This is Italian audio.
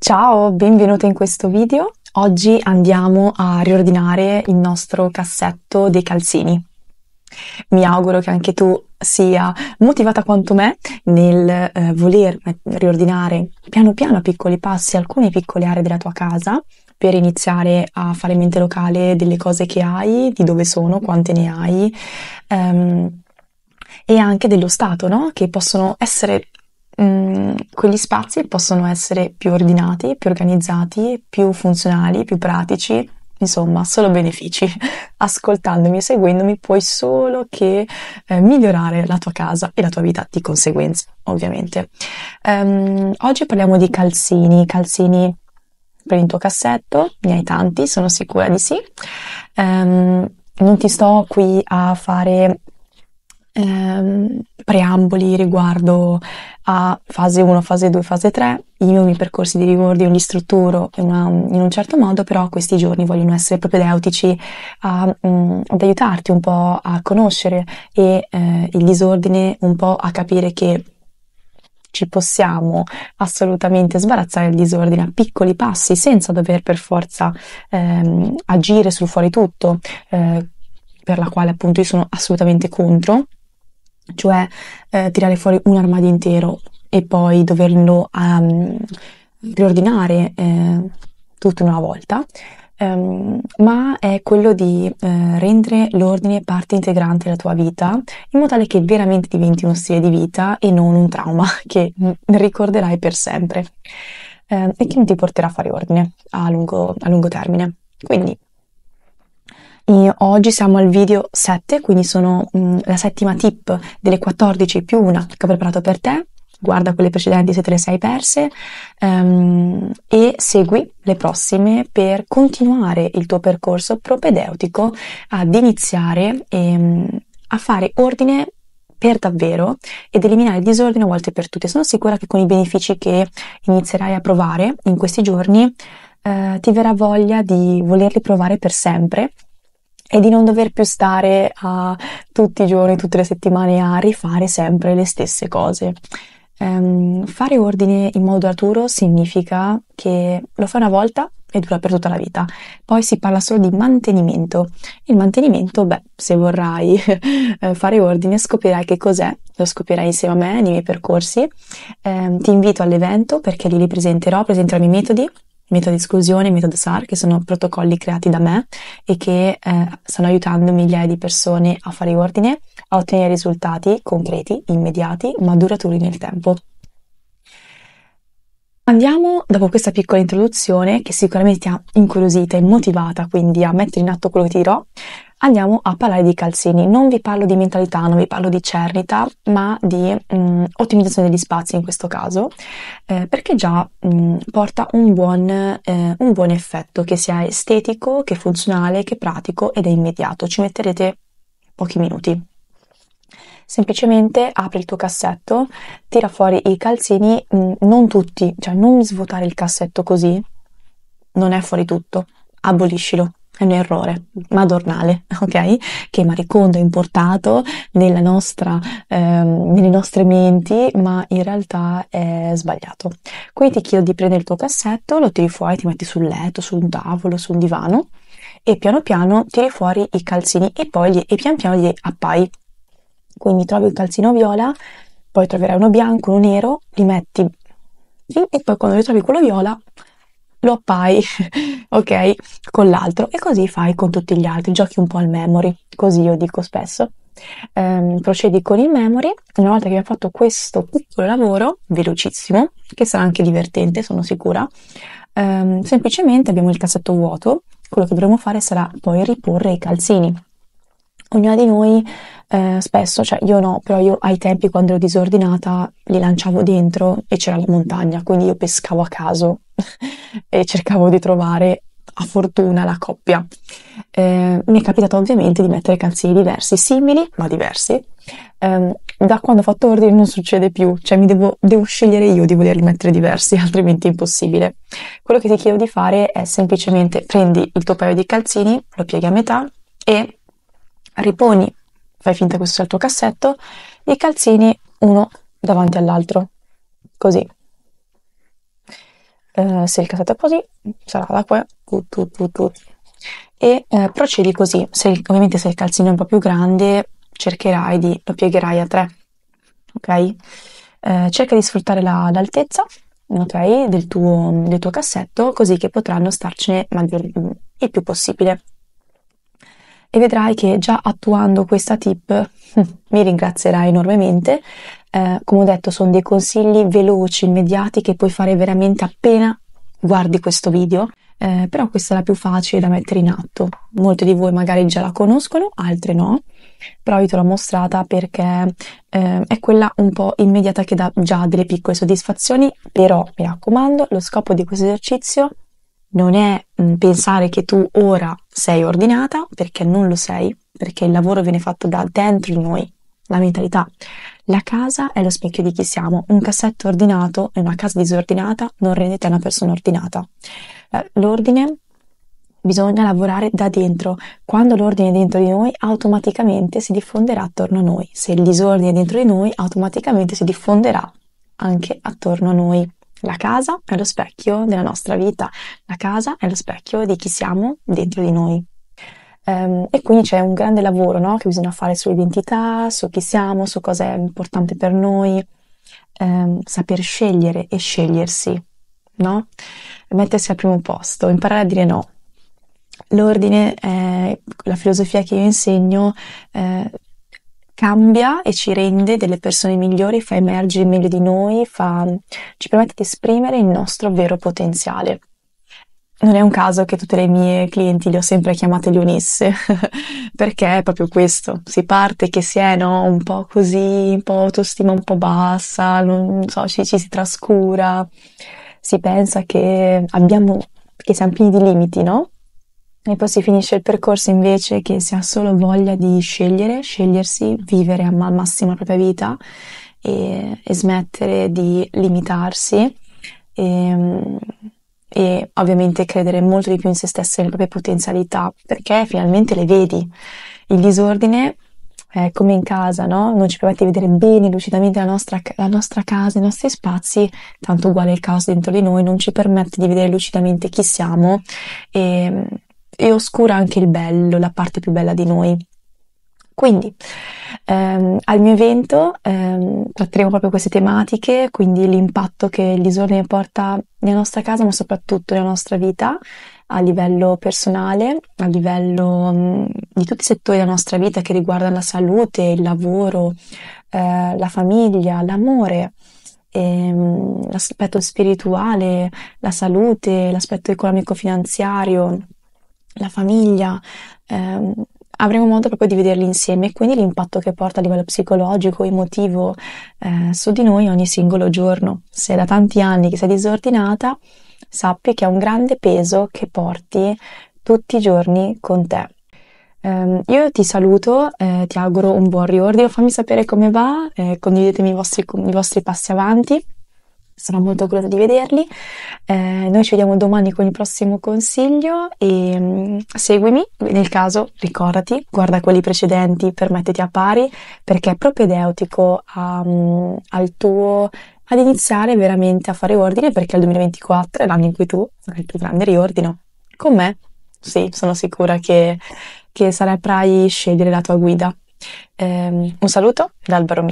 Ciao, benvenuto in questo video. Oggi andiamo a riordinare il nostro cassetto dei calzini. Mi auguro che anche tu sia motivata quanto me nel eh, voler riordinare piano piano a piccoli passi alcune piccole aree della tua casa per iniziare a fare mente locale delle cose che hai, di dove sono, quante ne hai. Um, e anche dello stato, no? che possono essere Mm, quegli spazi possono essere più ordinati, più organizzati, più funzionali, più pratici, insomma, solo benefici. Ascoltandomi e seguendomi puoi solo che eh, migliorare la tua casa e la tua vita di conseguenza, ovviamente. Um, oggi parliamo di calzini, calzini per il tuo cassetto, ne hai tanti, sono sicura di sì. Um, non ti sto qui a fare ehm, preamboli riguardo a fase 1, fase 2, fase 3. Io i miei percorsi di riordino li strutturo in, una, in, un certo modo, però questi giorni vogliono essere propedeutici a, mh, mm, ad aiutarti un po' a conoscere e eh, il disordine un po' a capire che ci possiamo assolutamente sbarazzare il disordine a piccoli passi senza dover per forza ehm, agire sul fuori tutto, eh, per la quale appunto io sono assolutamente contro cioè eh, tirare fuori un armadio intero e poi doverlo um, riordinare eh, tutto in una volta, um, ma è quello di eh, rendere l'ordine parte integrante della tua vita, in modo tale che veramente diventi uno stile di vita e non un trauma che ricorderai per sempre eh, e che non ti porterà a fare ordine a lungo, a lungo termine. Quindi oggi siamo al video 7, quindi sono mm, la settima tip delle 14 più una che ho preparato per te. Guarda quelle precedenti se te le sei perse um, e segui le prossime per continuare il tuo percorso propedeutico ad iniziare e, um, a fare ordine per davvero ed eliminare il disordine una volta per tutte. Sono sicura che con i benefici che inizierai a provare in questi giorni eh, ti verrà voglia di volerli provare per sempre e di non dover più stare a, tutti i giorni, tutte le settimane a rifare sempre le stesse cose. Um, fare ordine in modo arturo significa che lo fai una volta e dura per tutta la vita. Poi si parla solo di mantenimento. Il mantenimento, beh, se vorrai eh, fare ordine, scoprirai che cos'è, lo scoprirai insieme a me nei miei percorsi. Eh, ti invito all'evento perché lì li presenterò, presenterò i miei metodi, metodo di esclusione, metodo SAR, che sono protocolli creati da me e che eh, stanno aiutando migliaia di persone a fare ordine, a ottenere risultati concreti, immediati, ma duraturi nel tempo. Andiamo, dopo questa piccola introduzione, che sicuramente ti ha incuriosita e motivata quindi a mettere in atto quello che ti dirò, andiamo a parlare di calzini. Non vi parlo di mentalità, non vi parlo di cernita, ma di mh, mm, ottimizzazione degli spazi in questo caso, eh, perché già mh, mm, porta un buon, eh, un buon effetto che sia estetico, che funzionale, che pratico ed è immediato. Ci metterete pochi minuti. Semplicemente apri il tuo cassetto, tira fuori i calzini, mh, mm, non tutti, cioè non svuotare il cassetto così, non è fuori tutto, aboliscilo è un errore madornale, ok? Che Maricondo ha importato nostra, ehm, nelle nostre menti, ma in realtà è sbagliato. Quindi ti chiedo di prendere il tuo cassetto, lo tiri fuori, ti metti sul letto, sul tavolo, sul divano e piano piano tiri fuori i calzini e poi li, e pian piano li appai. Quindi trovi un calzino viola, poi troverai uno bianco, uno nero, li metti e poi quando li trovi quello viola lo appai, ok, con l'altro e così fai con tutti gli altri, giochi un po' al memory, così io dico spesso. Ehm, procedi con il memory, una volta che abbiamo fatto questo piccolo lavoro, velocissimo, che sarà anche divertente, sono sicura, ehm, semplicemente abbiamo il cassetto vuoto, quello che dovremo fare sarà poi riporre i calzini. Ognuna di noi eh, spesso, cioè io no, però io ai tempi quando ero disordinata li lanciavo dentro e c'era la montagna, quindi io pescavo a caso e cercavo di trovare a fortuna la coppia. Eh, mi è capitato ovviamente di mettere calzini diversi, simili ma diversi. Eh, da quando ho fatto ordine non succede più, cioè mi devo, devo scegliere io di volerli mettere diversi, altrimenti è impossibile. Quello che ti chiedo di fare è semplicemente prendi il tuo paio di calzini, lo pieghi a metà e riponi, fai finta questo sia il tuo cassetto, i calzini uno davanti all'altro, così. Eh, se il cassetto è così, sarà da qua, e eh, procedi così. Se ovviamente se il calzino è un po' più grande, cercherai di, lo piegherai a tre, ok? Eh, cerca di sfruttare la, l'altezza, ok, del tuo, del tuo cassetto, così che potranno starcene maggior, mm, il più possibile. E vedrai che già attuando questa tip mi ringrazierai enormemente eh, come ho detto, sono dei consigli veloci, immediati che puoi fare veramente appena guardi questo video. Eh, però questa è la più facile da mettere in atto. Molti di voi magari già la conoscono, altri no, però io te l'ho mostrata perché eh, è quella un po' immediata che dà già delle piccole soddisfazioni, però mi raccomando, lo scopo di questo esercizio non è mh, mm, pensare che tu ora sei ordinata, perché non lo sei, perché il lavoro viene fatto da dentro di noi, la mentalità, la casa è lo specchio di chi siamo. Un cassetto ordinato e una casa disordinata non rendete una persona ordinata. Eh, l'ordine bisogna lavorare da dentro. Quando l'ordine è dentro di noi, automaticamente si diffonderà attorno a noi. Se il disordine è dentro di noi, automaticamente si diffonderà anche attorno a noi. La casa è lo specchio della nostra vita. La casa è lo specchio di chi siamo dentro di noi. Um, e quindi c'è un grande lavoro no? che bisogna fare sull'identità, su chi siamo, su cosa è importante per noi, um, saper scegliere e scegliersi, no? mettersi al primo posto, imparare a dire no. L'ordine, eh, la filosofia che io insegno eh, cambia e ci rende delle persone migliori, fa emergere meglio di noi, fa, ci permette di esprimere il nostro vero potenziale non è un caso che tutte le mie clienti le ho sempre chiamate leonesse, perché è proprio questo. Si parte che si è no, un po' così, un po' autostima un po' bassa, non so, ci, ci si trascura, si pensa che abbiamo, che siamo pieni di limiti, no? E poi si finisce il percorso invece che si ha solo voglia di scegliere, scegliersi, vivere al massimo la propria vita e, e smettere di limitarsi. E, ehm, e ovviamente credere molto di più in se stesse e nelle proprie potenzialità perché finalmente le vedi. Il disordine è come in casa, no? Non ci permette di vedere bene lucidamente la nostra, la nostra casa, i nostri spazi, tanto uguale il caos dentro di noi, non ci permette di vedere lucidamente chi siamo e, ehm, e oscura anche il bello, la parte più bella di noi. Quindi ehm, al mio evento ehm, tratteremo proprio queste tematiche, quindi l'impatto che il disordine porta nella nostra casa, ma soprattutto nella nostra vita, a livello personale, a livello mh, mm, di tutti i settori della nostra vita che riguardano la salute, il lavoro, eh, la famiglia, l'amore, ehm, l'aspetto spirituale, la salute, l'aspetto economico-finanziario, la famiglia ehm, avremo modo proprio di vederli insieme e quindi l'impatto che porta a livello psicologico, emotivo eh, su di noi ogni singolo giorno. Se da tanti anni che sei disordinata, sappi che è un grande peso che porti tutti i giorni con te. Um, io ti saluto, eh, ti auguro un buon riordino, fammi sapere come va, eh, condividetemi i vostri, i vostri passi avanti sono molto curiosa di vederli. Eh, noi ci vediamo domani con il prossimo consiglio e mh, mm, seguimi, nel caso ricordati, guarda quelli precedenti, permettiti a pari perché è propedeutico a, mh, mm, al tuo ad iniziare veramente a fare ordine perché il 2024 è l'anno in cui tu farai il più grande riordino. Con me, sì, sono sicura che, che saprai scegliere la tua guida. Eh, un saluto da Albero